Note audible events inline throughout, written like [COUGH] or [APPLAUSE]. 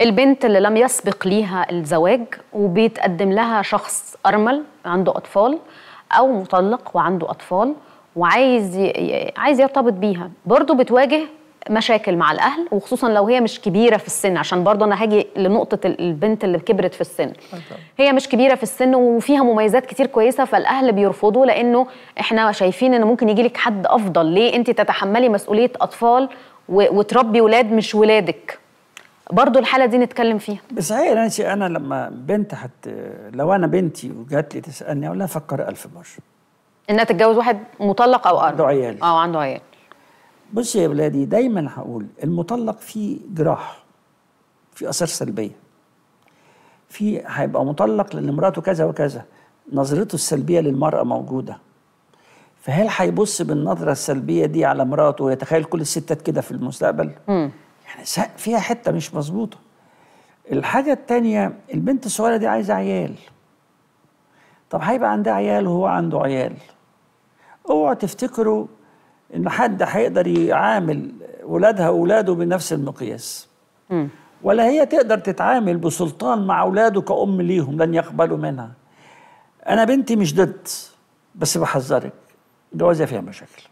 البنت اللي لم يسبق ليها الزواج وبيتقدم لها شخص ارمل عنده اطفال او مطلق وعنده اطفال وعايز ي... عايز يرتبط بيها برضه بتواجه مشاكل مع الاهل وخصوصا لو هي مش كبيره في السن عشان برضه انا هاجي لنقطه البنت اللي كبرت في السن هي مش كبيره في السن وفيها مميزات كتير كويسه فالاهل بيرفضوا لانه احنا شايفين أنه ممكن يجي لك حد افضل ليه انت تتحملي مسؤوليه اطفال وتربي ولاد مش ولادك برضه الحاله دي نتكلم فيها صحيح نانسي انا لما بنت حت لو انا بنتي وجات لي تسالني اقول لها فكر ألف مره انها تتجوز واحد مطلق او عنده عيال اه عنده عيال بصي يا ولادي دايما هقول المطلق فيه جراح في اثار سلبيه في هيبقى مطلق لان مراته كذا وكذا نظرته السلبيه للمراه موجوده فهل هيبص بالنظره السلبيه دي على مراته ويتخيل كل الستات كده في المستقبل؟ مم. فيها حته مش مظبوطه الحاجه الثانيه البنت الصغيره دي عايزه عيال طب هيبقى عندها عيال وهو عنده عيال اوعوا تفتكروا ان حد هيقدر يعامل ولادها وولاده بنفس المقياس م. ولا هي تقدر تتعامل بسلطان مع اولاده كأم ليهم لن يقبلوا منها انا بنتي مش ضد بس بحذرك الجوازه فيها مشاكل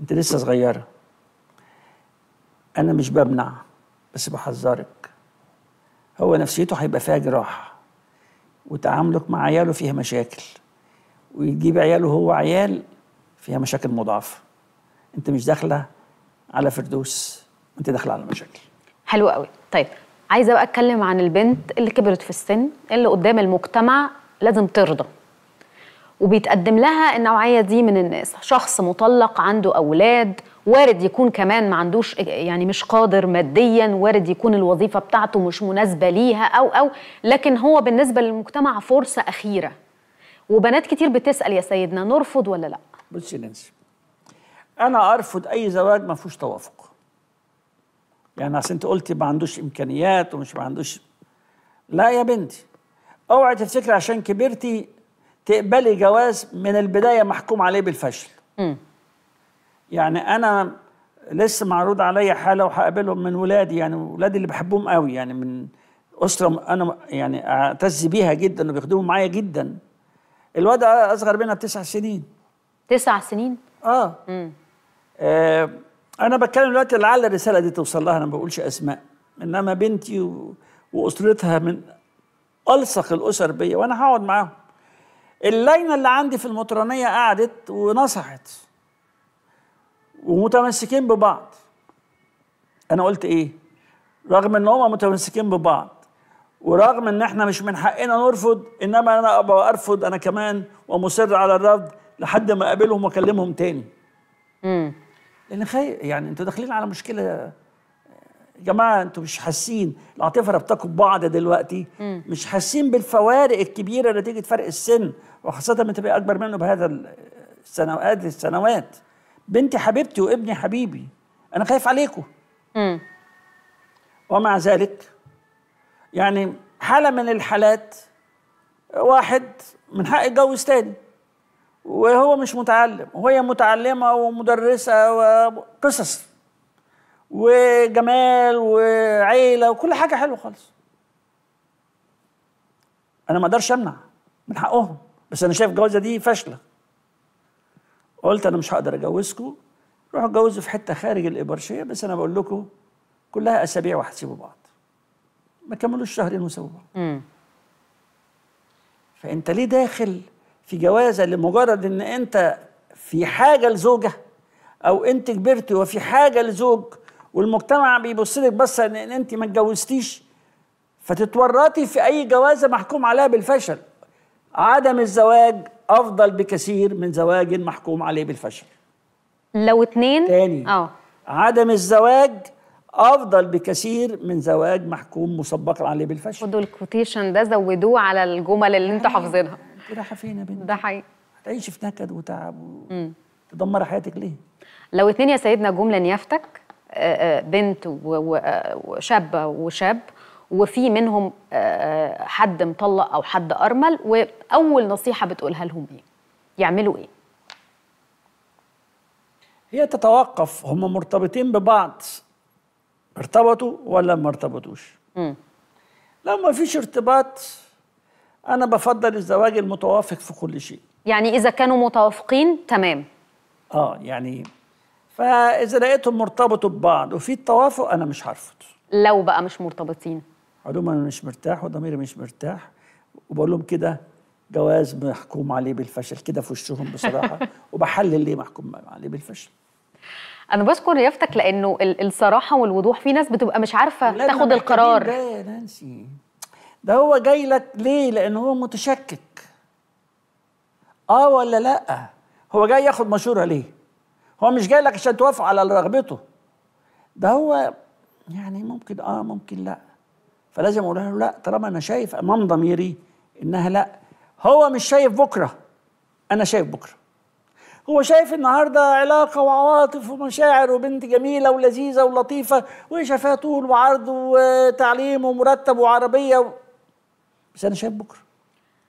انت لسه صغيره انا مش بمنع بس بحذرك هو نفسيته هيبقى فيها جراحه وتعاملك مع عياله فيها مشاكل ويجيب عياله هو عيال فيها مشاكل مضاعفه انت مش داخله على فردوس انت داخله على مشاكل حلو قوي طيب عايزه بقى اتكلم عن البنت اللي كبرت في السن اللي قدام المجتمع لازم ترضى وبيتقدم لها النوعيه دي من الناس شخص مطلق عنده اولاد وارد يكون كمان ما عندوش يعني مش قادر ماديا وارد يكون الوظيفه بتاعته مش مناسبه ليها او او لكن هو بالنسبه للمجتمع فرصه اخيره وبنات كتير بتسال يا سيدنا نرفض ولا لا بصي ننسى انا ارفض اي زواج ما فيهوش توافق يعني عشان انت قلتي ما عندوش امكانيات ومش ما عندوش لا يا بنتي اوعي تفتكري عشان كبرتي تقبلي جواز من البدايه محكوم عليه بالفشل امم يعني انا لسه معروض عليا حاله وهقابلهم من ولادي يعني ولادي اللي بحبهم قوي يعني من اسره انا يعني اعتز بيها جدا وبيخدموا معايا جدا الواد اصغر منها بتسع سنين تسع سنين؟ اه, امم آه انا بتكلم دلوقتي لعل الرساله دي توصل لها انا ما بقولش اسماء انما بنتي و... واسرتها من الصق الاسر بيا وانا هقعد معاهم اللينه اللي عندي في المطرانيه قعدت ونصحت ومتمسكين ببعض انا قلت ايه رغم ان هما متمسكين ببعض ورغم ان احنا مش من حقنا نرفض انما انا ابقى ارفض انا كمان ومصر على الرفض لحد ما اقابلهم واكلمهم تاني امم لان خي... يعني انتوا داخلين على مشكله يا جماعه انتوا مش حاسين العاطفه ربطكم ببعض دلوقتي مم. مش حاسين بالفوارق الكبيره نتيجه فرق السن وخاصه لما تبقى اكبر منه بهذا السنوات السنوات بنتي حبيبتي وابني حبيبي انا خايف عليكم ومع ذلك يعني حاله من الحالات واحد من حق يتجوز تاني وهو مش متعلم وهي متعلمه ومدرسه وقصص وجمال وعيله وكل حاجه حلوه خالص انا ما اقدرش امنع من حقهم بس انا شايف الجوازه دي فاشله قلت انا مش هقدر اجوزكم روحوا اتجوزوا في حته خارج الابرشيه بس انا بقول لكم كلها اسابيع وهتسيبوا بعض ما كملوش شهرين وسابوا بعض م. فانت ليه داخل في جوازه لمجرد ان انت في حاجه لزوجه او انت كبرت وفي حاجه لزوج والمجتمع بيبص لك بس ان انت ما اتجوزتيش فتتورطي في اي جوازه محكوم عليها بالفشل عدم الزواج افضل بكثير من زواج محكوم عليه بالفشل لو اتنين تاني اه عدم الزواج افضل بكثير من زواج محكوم مسبقا عليه بالفشل خدوا الكوتيشن ده زودوه على الجمل اللي انتوا أيوة. حافظينها كده حفينا يا بنتي ده حقيقي هتعيشي في نكد وتعب و... تدمر حياتك ليه لو اتنين يا سيدنا جمله نيافتك آه، آه، بنت آه، وشابه وشاب وفي منهم آه، آه، حد مطلق او حد ارمل واول نصيحه بتقولها لهم ايه يعملوا ايه هي تتوقف هم مرتبطين ببعض ارتبطوا ولا ما ارتبطوش لو ما فيش ارتباط انا بفضل الزواج المتوافق في كل شيء يعني اذا كانوا متوافقين تمام اه يعني فاذا لقيتهم مرتبطوا ببعض وفي التوافق انا مش هرفض لو بقى مش مرتبطين اقول لهم انا مش مرتاح وضميري مش مرتاح وبقول لهم كده جواز محكوم عليه بالفشل كده في وشهم بصراحه [LAUGHS] وبحلل ليه محكوم عليه بالفشل انا بشكر ريافتك لانه الصراحه والوضوح في ناس بتبقى مش عارفه تاخد القرار ده نانسي ده هو جاي لك ليه لان هو متشكك اه ولا لا هو جاي ياخد مشوره ليه هو مش جاي لك عشان توافق على رغبته ده هو يعني ممكن اه ممكن لا فلازم اقول له لا طالما انا شايف امام ضميري انها لا هو مش شايف بكره انا شايف بكره هو شايف النهارده علاقه وعواطف ومشاعر وبنت جميله ولذيذه ولطيفه وشافها طول وعرض وتعليم ومرتب وعربيه بس انا شايف بكره